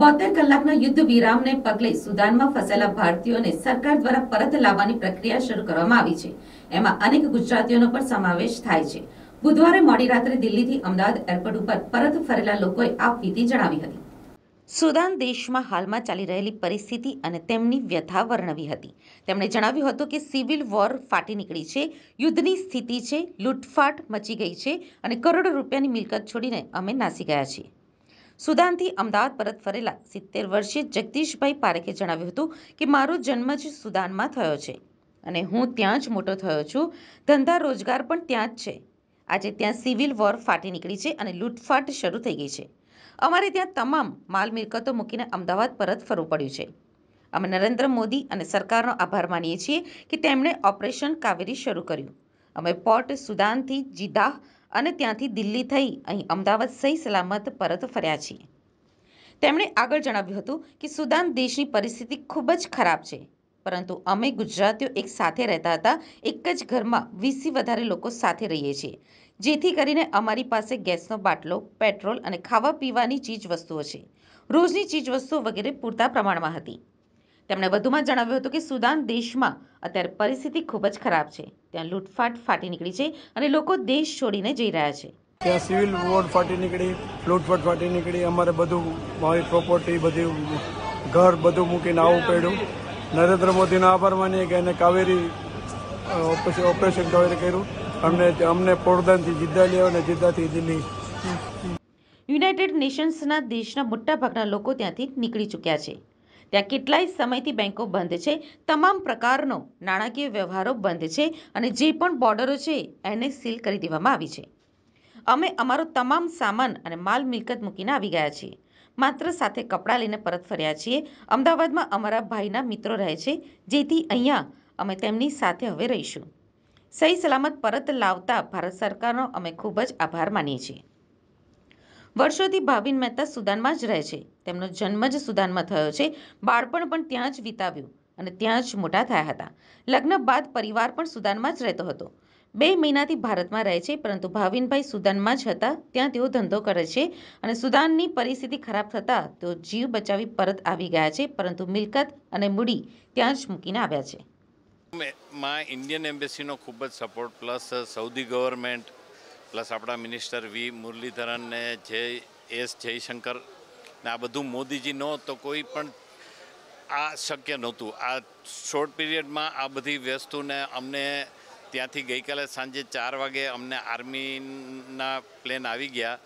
બોતેર કલાકના યુદ્ધ વિરામને પગલે સુદાનમાં ફસાયેલા ભારતીયોને સરકાર દ્વારા પરત લાવવાની પ્રક્રિયા શરૂ કરવામાં આવી છે એમાં અનેક ગુજરાતીઓનો પણ સમાવેશ થાય છે બુધવારે મોડી રાત્રે દિલ્હીથી અમદાવાદ એરપોર્ટ ઉપર પરત ફરેલા લોકોએ આ વિધિ જણાવી હતી સુદાન દેશમાં હાલમાં ચાલી રહેલી પરિસ્થિતિ અને તેમની વ્યથા વર્ણવી હતી તેમણે જણાવ્યું હતું કે સિવિલ વોર ફાટી નીકળી છે યુદ્ધની સ્થિતિ છે લૂંટફાટ મચી ગઈ છે અને કરોડો રૂપિયાની મિલકત છોડીને અમે નાસી ગયા છીએ સુદાનથી અમદાવાદ પરત ફરેલા સિત્તેર વર્ષીય જગદીશભાઈ પારેખે જણાવ્યું હતું કે મારો જન્મ જ સુદાનમાં થયો છે અને હું ત્યાં જ મોટો થયો છું ધંધા રોજગાર પણ ત્યાં જ છે આજે ત્યાં સિવિલ વોર ફાટી નીકળી છે અને લૂંટફાટ શરૂ થઈ ગઈ છે અમારે ત્યાં તમામ માલ મિલકતો મૂકીને અમદાવાદ પરત ફરવું પડ્યું છે અમે નરેન્દ્ર મોદી અને સરકારનો આભાર માનીએ છીએ કે તેમણે ઓપરેશન કાવેરી શરૂ કર્યું અમે પોર્ટ સુદાનથી જીદાહ અને ત્યાંથી દિલ્હી થઈ અહીં અમદાવાદ સહી સલામત પરત ફર્યા છીએ તેમણે આગળ જણાવ્યું હતું કે સુદાન દેશની પરિસ્થિતિ ખૂબ જ ખરાબ છે પરંતુ અમે ગુજરાતીઓ એક સાથે રહેતા હતા એક જ ઘરમાં વીસી વધારે લોકો સાથે રહીએ છીએ જેથી કરીને અમારી પાસે ગેસનો બાટલો પેટ્રોલ અને ખાવા પીવાની ચીજ વસ્તુઓ છે રોજની ચીજ વસ્તુઓ વગેરે પૂરતા પ્રમાણમાં હતી તેમણે વધુમાં જણાવ્યું હતું કે સુદાન દેશમાં અત્યારે પરિસ્થિતિ ખૂબ જ ખરાબ છે ત્યાં લૂંટફાટ ફાટી નીકળી છે અને લોકો દેશ છોડીને જઈ રહ્યા છે ત્યાં સિવિલ વોર ફાટી નીકળી લૂંટફાટ ફાટી નીકળી અમારે બધું મારી પ્રોપર્ટી બધું ઘર બધું મૂકીને આવું પડ્યું નરેન્દ્ર મોદીનો આભાર માનીએ કે એને કાવેરી ઓપરેશન કાવેરી કર્યું અમને અમને પોરદાનથી જિદ્દા લેવા અને જિદ્દાથી દિલ્હી યુનાઇટેડ નેશન્સના દેશના મોટાભાગના લોકો ત્યાંથી નીકળી ચૂક્યા છે ત્યાં કેટલાય સમયથી બેંકો બંધ છે તમામ પ્રકારનો નાણાકીય વ્યવહારો બંધ છે અને જે પણ બોર્ડરો છે એને સીલ કરી દેવામાં આવી છે અમે અમારો તમામ સામાન અને માલ મિલકત મૂકીને આવી ગયા છીએ માત્ર સાથે કપડાં લઈને પરત ફર્યા છીએ અમદાવાદમાં અમારા ભાઈના મિત્રો રહે છે જેથી અહીંયા અમે તેમની સાથે હવે રહીશું સહી સલામત પરત લાવતા ભારત સરકારનો અમે ખૂબ જ આભાર માનીએ છીએ વર્ષોથી ભાવિન મહેતા સુદાનમાં જ રહે છે તેમનો જન્મ જ સુદાનમાં થયો છે બાળપણ પણ ત્યાં જ વિતાવ્યું અને ત્યાં જ મોટા થયા હતા લગ્ન બાદ પરિવાર પણ સુદાનમાં જ રહેતો હતો બે મહિનાથી ભારતમાં રહે છે પરંતુ ભાવિનભાઈ સુદાનમાં જ હતા ત્યાં તેઓ ધંધો કરે છે અને સુદાનની પરિસ્થિતિ ખરાબ થતાં તેઓ જીવ બચાવી પરત આવી ગયા છે પરંતુ મિલકત અને મૂડી ત્યાં જ મૂકીને આવ્યા છે માં ઇન્ડિયન એમ્બેસીનો ખૂબ જ support plus Saudi government plus આપણા મિનિસ્ટર વી મુરલીધરન ને જે એસ જયશંકર ને આ બધું મોદીજી ન તો કોઈ પણ આ શક્ય નહોતું આ શોર્ટ પીરિયડમાં આ બધી વસ્તુને અમને ત્યાંથી ગઈકાલે સાંજે ચાર વાગે અમને આર્મીના પ્લેન આવી ગયા